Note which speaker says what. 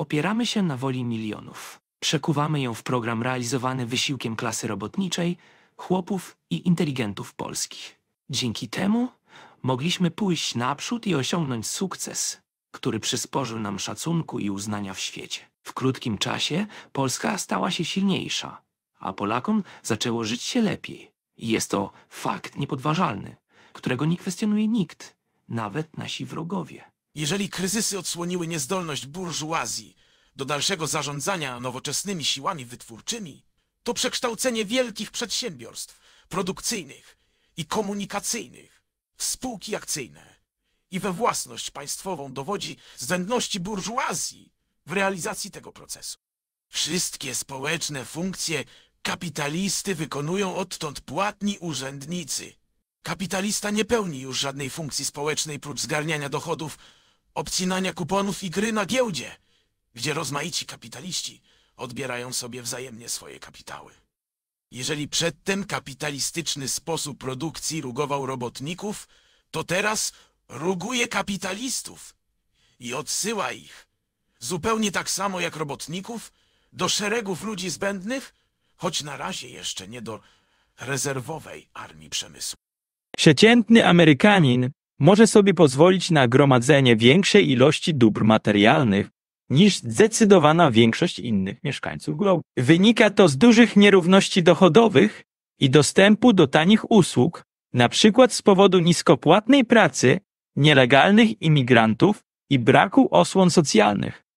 Speaker 1: opieramy się na woli milionów. Przekuwamy ją w program realizowany wysiłkiem klasy robotniczej, chłopów i inteligentów polskich. Dzięki temu mogliśmy pójść naprzód i osiągnąć sukces, który przysporzył nam szacunku i uznania w świecie. W krótkim czasie Polska stała się silniejsza, a Polakom zaczęło żyć się lepiej. I
Speaker 2: Jest to fakt
Speaker 1: niepodważalny, którego nie kwestionuje nikt, nawet nasi
Speaker 2: wrogowie. Jeżeli kryzysy odsłoniły niezdolność burżuazji do dalszego zarządzania nowoczesnymi siłami wytwórczymi, to przekształcenie wielkich przedsiębiorstw produkcyjnych i komunikacyjnych w spółki akcyjne i we własność państwową dowodzi zbędności burżuazji w realizacji tego procesu. Wszystkie społeczne funkcje kapitalisty wykonują odtąd płatni urzędnicy. Kapitalista nie pełni już żadnej funkcji społecznej prócz zgarniania dochodów obcinania kuponów i gry na giełdzie, gdzie rozmaici kapitaliści odbierają sobie wzajemnie swoje kapitały. Jeżeli przedtem kapitalistyczny sposób produkcji rugował robotników, to teraz ruguje kapitalistów i odsyła ich, zupełnie tak samo jak robotników, do szeregów ludzi zbędnych, choć na razie jeszcze nie do rezerwowej armii przemysłu.
Speaker 3: Przeciętny Amerykanin może sobie pozwolić na gromadzenie większej ilości dóbr materialnych niż zdecydowana większość innych mieszkańców globu. Wynika to z dużych nierówności dochodowych i dostępu do tanich usług, na przykład z powodu niskopłatnej pracy, nielegalnych imigrantów i braku osłon socjalnych.